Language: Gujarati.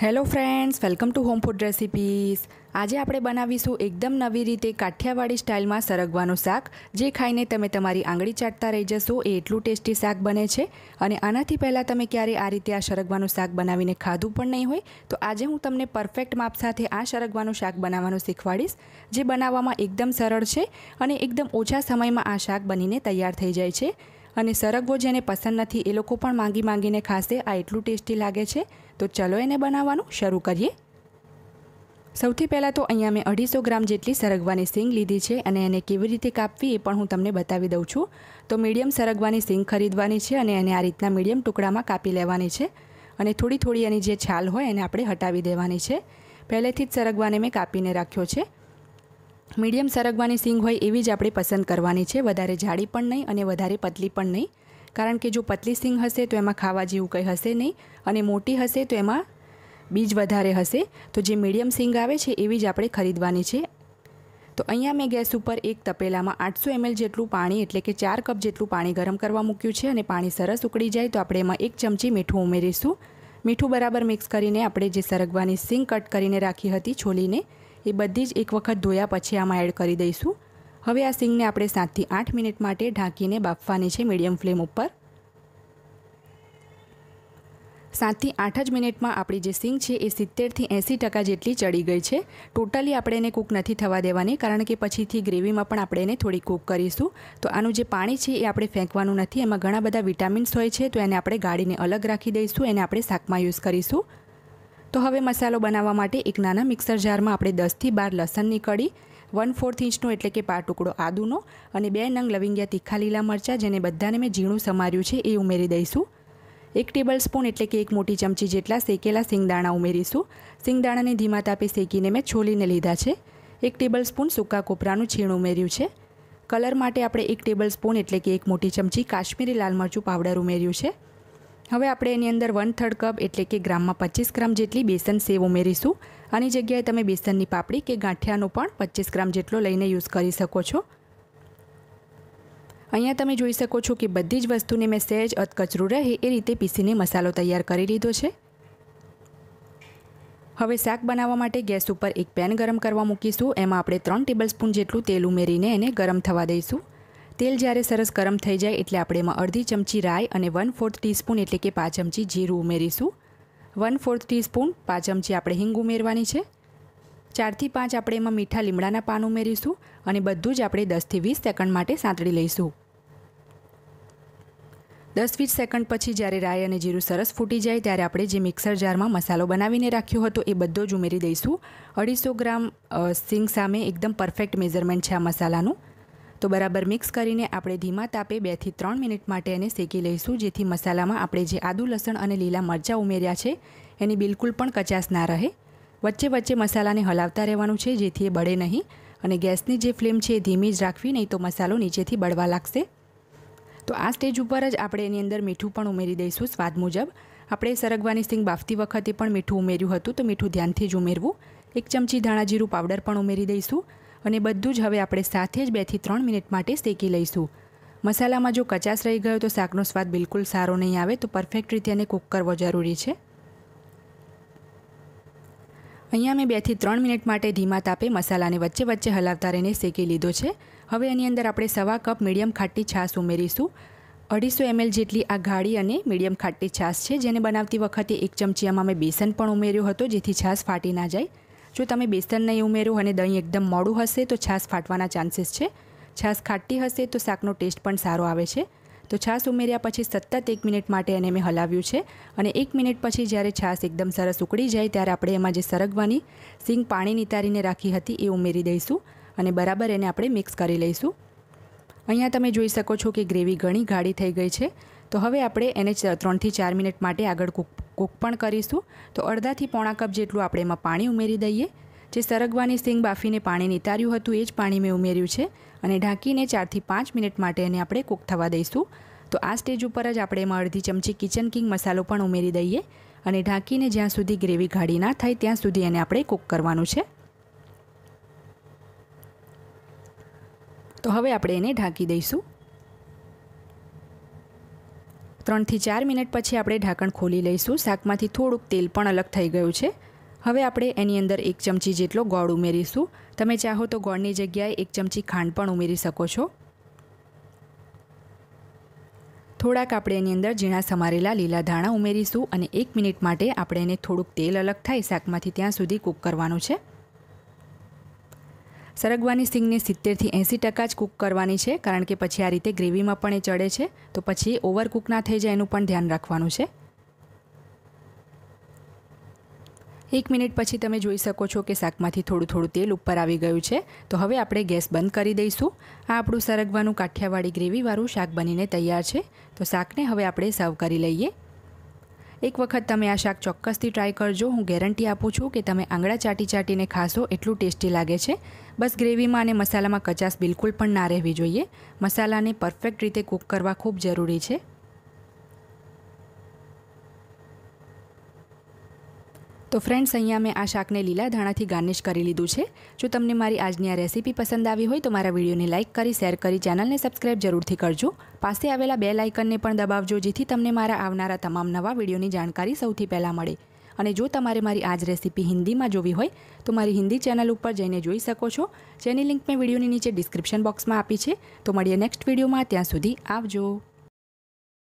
hello friends welcome to home food recipes આજે આપણે બનાવીશું એકદમ નવી રીતે કાઠિયાવાડી સ્ટાઇલમાં સરગવાનું શાક જે ખાઈને તમે તમારી આંગળી ચાટતા રહી જશો એ એટલું ટેસ્ટી શાક બને છે અને આનાથી પહેલાં તમે ક્યારે આ રીતે આ સરગવાનું શાક બનાવીને ખાધું પણ નહીં હોય તો આજે હું તમને પરફેક્ટ માપ સાથે આ સરગવાનું શાક બનાવવાનું શીખવાડીશ જે બનાવવામાં એકદમ સરળ છે અને એકદમ ઓછા સમયમાં આ શાક બનીને તૈયાર થઈ જાય છે અને સરગવો જેને પસંદ નથી એ લોકો પણ માંગી માંગીને ખાશે આ એટલું ટેસ્ટી લાગે છે તો ચલો એને બનાવવાનું શરૂ કરીએ સૌથી પહેલાં તો અહીંયા મેં અઢીસો ગ્રામ જેટલી સરગવાની સિંગ લીધી છે અને એને કેવી રીતે કાપવી એ પણ હું તમને બતાવી દઉં છું તો મીડિયમ સરગવાની સિંગ ખરીદવાની છે અને એને આ રીતના મીડિયમ ટુકડામાં કાપી લેવાની છે અને થોડી થોડી એની જે છાલ હોય એને આપણે હટાવી દેવાની છે પહેલેથી જ સરગવાને મેં કાપીને રાખ્યો છે મીડિયમ સરગવાની સિંગ હોય એવી જ આપણે પસંદ કરવાની છે વધારે જાડી પણ નહીં અને વધારે પતલી પણ નહીં કારણ કે જો પતલી સિંગ હશે તો એમાં ખાવા જેવું કંઈ હશે નહીં અને મોટી હશે તો એમાં બીજ વધારે હશે તો જે મીડિયમ સિંગ આવે છે એવી જ આપણે ખરીદવાની છે તો અહીંયા મેં ગેસ ઉપર એક તપેલામાં આઠસો એમએલ જેટલું પાણી એટલે કે ચાર કપ જેટલું પાણી ગરમ કરવા મૂક્યું છે અને પાણી સરસ ઉકળી જાય તો આપણે એમાં એક ચમચી મીઠું ઉમેરીશું મીઠું બરાબર મિક્સ કરીને આપણે જે સરગવાની સિંગ કટ કરીને રાખી હતી છોલીને એ બધી જ એક વખત ધોયા પછી આમાં એડ કરી દઈશું હવે આ સિંગને આપણે સાતથી આઠ મિનિટ માટે ઢાંકીને બાફવાની છે મીડિયમ ફ્લેમ ઉપર સાતથી આઠ જ મિનિટમાં આપણી જે સિંગ છે એ સિત્તેરથી એંસી ટકા જેટલી ચડી ગઈ છે ટોટલી આપણે એને કૂક નથી થવા દેવાની કારણ કે પછીથી ગ્રેવીમાં પણ આપણે એને થોડી કૂક કરીશું તો આનું જે પાણી છે એ આપણે ફેંકવાનું નથી એમાં ઘણા બધા વિટામિન્સ હોય છે તો એને આપણે ગાળીને અલગ રાખી દઈશું એને આપણે શાકમાં યુઝ કરીશું તો હવે મસાલો બનાવવા માટે એક નાના મિક્સર જારમાં આપણે દસથી બાર લસણની કડી વન ફોર્થ ઇંચનો એટલે કે પા ટુકડો આદુનો અને બે નંગ લવિંગિયા તીખા લીલા મરચાં જેને બધાને મેં ઝીણું સમાર્યું છે એ ઉમેરી દઈશું એક ટેબલ સ્પૂન એટલે કે એક મોટી ચમચી જેટલા શેકેલા સિંગદાણા ઉમેરીશું સિંગદાણાને ધીમા તાપે શેકીને મેં છોલીને લીધા છે એક ટેબલ સ્પૂન સૂકા કોપરાનું છીણ ઉમેર્યું છે કલર માટે આપણે એક ટેબલ સ્પૂન એટલે કે એક મોટી ચમચી કાશ્મીરી લાલ મરચું પાવડર ઉમેર્યું છે હવે આપણે એની અંદર વન થર્ડ કપ એટલે કે ગ્રામમાં પચીસ ગ્રામ જેટલી બેસન સેવ ઉમેરીશું આની જગ્યાએ તમે બેસનની પાપડી કે ગાંઠિયાનો પણ પચીસ ગ્રામ જેટલો લઈને યુઝ કરી શકો છો અહીંયા તમે જોઈ શકો છો કે બધી જ વસ્તુને મેં સહેજ અધકચરું રહે એ રીતે પીસીને મસાલો તૈયાર કરી લીધો છે હવે શાક બનાવવા માટે ગેસ ઉપર એક પેન ગરમ કરવા મૂકીશું એમાં આપણે ત્રણ ટેબલસ્પૂન જેટલું તેલ ઉમેરીને એને ગરમ થવા દઈશું તેલ જ્યારે સરસ ગરમ થઈ જાય એટલે આપણે એમાં અડધી ચમચી રાઈ અને વન ફોર્થ ટીસ્પૂન એટલે કે પાંચ ચમચી જીરું ઉમેરીશું વન ફોર્થ ટીસ્પૂન પાંચ ચમચી આપણે હિંગ ઉમેરવાની છે ચારથી પાંચ આપણે એમાં મીઠા લીમડાના પાન ઉમેરીશું અને બધું જ આપણે દસથી વીસ સેકન્ડ માટે સાંતળી લઈશું દસ વીસ સેકન્ડ પછી જ્યારે રાઈ અને જીરું સરસ ફૂટી જાય ત્યારે આપણે જે મિક્સર જારમાં મસાલો બનાવીને રાખ્યો હતો એ બધો જ ઉમેરી દઈશું અઢીસો ગ્રામ સિંગ સામે એકદમ પરફેક્ટ મેઝરમેન્ટ છે આ મસાલાનું તો બરાબર મિક્સ કરીને આપણે ધીમા તાપે બેથી ત્રણ મિનિટ માટે એને શેકી લઈશું જેથી મસાલામાં આપણે જે આદુ લસણ અને લીલા મરચાં ઉમેર્યા છે એની બિલકુલ પણ કચાશ ના રહે વચ્ચે વચ્ચે મસાલાને હલાવતા રહેવાનું છે જેથી એ બળે નહીં અને ગેસની જે ફ્લેમ છે એ ધીમી જ રાખવી નહીં તો મસાલો નીચેથી બળવા લાગશે તો આ સ્ટેજ ઉપર જ આપણે એની અંદર મીઠું પણ ઉમેરી દઈશું સ્વાદ મુજબ આપણે સરગવાની સિંગ બાફતી વખતે પણ મીઠું ઉમેર્યું હતું તો મીઠું ધ્યાનથી જ ઉમેરવું એક ચમચી ધાણા જીરું પાવડર પણ ઉમેરી દઈશું અને બધું જ હવે આપણે સાથે જ બેથી ત્રણ મિનિટ માટે શેકી લઈશું મસાલામાં જો કચાશ રહી ગયો તો શાકનો સ્વાદ બિલકુલ સારો નહીં આવે તો પરફેક્ટ રીતે એને કૂક કરવો જરૂરી છે અહીંયા મેં બેથી ત્રણ મિનિટ માટે ધીમા તાપે મસાલાને વચ્ચે વચ્ચે હલાવતા રહીને શેકી લીધો છે હવે એની અંદર આપણે સવા કપ મીડિયમ ખાટી છાશ ઉમેરીશું અઢીસો એમએલ જેટલી આ ગાળી અને મીડિયમ ખાટી છાશ છે જેને બનાવતી વખતે એક ચમચી આમાં મેં બેસન પણ ઉમેર્યો હતો જેથી છાશ ફાટી ના જાય જો તમે બેસન નહીં ઉમેરો અને દહીં એકદમ મોડું હશે તો છાશ ફાટવાના ચાન્સીસ છે છાશ ખાટી હશે તો શાકનો ટેસ્ટ પણ સારો આવે છે તો છાશ ઉમેર્યા પછી સતત એક મિનિટ માટે એને મેં હલાવ્યું છે અને એક મિનિટ પછી જ્યારે છાશ એકદમ સરસ ઉકળી જાય ત્યારે આપણે એમાં જે સરગવાની સિંગ પાણી નિતારીને રાખી હતી એ ઉમેરી દઈશું અને બરાબર એને આપણે મિક્સ કરી લઈશું અહીંયા તમે જોઈ શકો છો કે ગ્રેવી ઘણી ગાઢી થઈ ગઈ છે તો હવે આપણે એને ત્રણથી ચાર મિનિટ માટે આગળ કૂક કૂક પણ કરીશું તો અડધાથી પોણા કપ જેટલું આપણે એમાં પાણી ઉમેરી દઈએ જે સરગવાની સિંગ બાફીને પાણી નિતાર્યું હતું એ જ પાણી મેં ઉમેર્યું છે અને ઢાંકીને ચારથી પાંચ મિનિટ માટે એને આપણે કૂક થવા દઈશું તો આ સ્ટેજ ઉપર જ આપણે એમાં અડધી ચમચી કિચન કિંગ મસાલો પણ ઉમેરી દઈએ અને ઢાંકીને જ્યાં સુધી ગ્રેવી ગાઢી ના થાય ત્યાં સુધી એને આપણે કૂક કરવાનું છે તો હવે આપણે એને ઢાંકી દઈશું ત્રણથી ચાર મિનિટ પછી આપણે ઢાંકણ ખોલી લઈશું શાકમાંથી થોડુંક તેલ પણ અલગ થઈ ગયું છે હવે આપણે એની અંદર એક ચમચી જેટલો ગોળ ઉમેરીશું તમે ચાહો તો ગોળની જગ્યાએ એક ચમચી ખાંડ પણ ઉમેરી શકો છો થોડાક આપણે એની અંદર ઝીણા સમારેલા લીલા ધાણા ઉમેરીશું અને એક મિનિટ માટે આપણે એને થોડુંક તેલ અલગ થાય શાકમાંથી ત્યાં સુધી કૂક કરવાનું છે સરગવાની સિંગને સિત્તેરથી એંસી ટકા જ કૂક કરવાની છે કારણ કે પછી આ રીતે ગ્રેવીમાં પણ એ ચડે છે તો પછી ઓવર કૂક ના થઈ જાય એનું પણ ધ્યાન રાખવાનું છે એક મિનિટ પછી તમે જોઈ શકો છો કે શાકમાંથી થોડું થોડું તેલ ઉપર આવી ગયું છે તો હવે આપણે ગેસ બંધ કરી દઈશું આ આપણું સરગવાનું કાઠિયાવાડી ગ્રેવીવાળું શાક બનીને તૈયાર છે તો શાકને હવે આપણે સર્વ કરી લઈએ એક વખત તમે આ શાક ચોક્કસથી ટ્રાય કરજો હું ગેરંટી આપું છું કે તમે આંગળા ચાટી ચાટીને ખાશો એટલું ટેસ્ટી લાગે છે બસ ગ્રેવીમાં અને મસાલામાં કચાશ બિલકુલ પણ ના રહેવી જોઈએ મસાલાને પરફેક્ટ રીતે કૂક કરવા ખૂબ જરૂરી છે તો ફ્રેન્ડ્સ અહીંયા મેં આ શાકને લીલા ધાણાથી ગાર્નિશ કરી લીધું છે જો તમને મારી આજની આ રેસીપી પસંદ આવી હોય તો મારા વિડીયોને લાઇક કરી શેર કરી ચેનલને સબસ્ક્રાઈબ જરૂરથી કરજો પાસે આવેલા બે લાઇકનને પણ દબાવજો જેથી તમને મારા આવનારા તમામ નવા વિડીયોની જાણકારી સૌથી પહેલાં મળે અને જો તમારે મારી આજ જ રેસીપી હિન્દીમાં જોવી હોય તો મારી હિન્દી ચેનલ ઉપર જઈને જોઈ શકો છો જેની લિંક મેં વિડીયોની નીચે ડિસ્ક્રિપ્શન બોક્સમાં આપી છે તો મળીએ નેક્સ્ટ વિડીયોમાં ત્યાં સુધી આવજો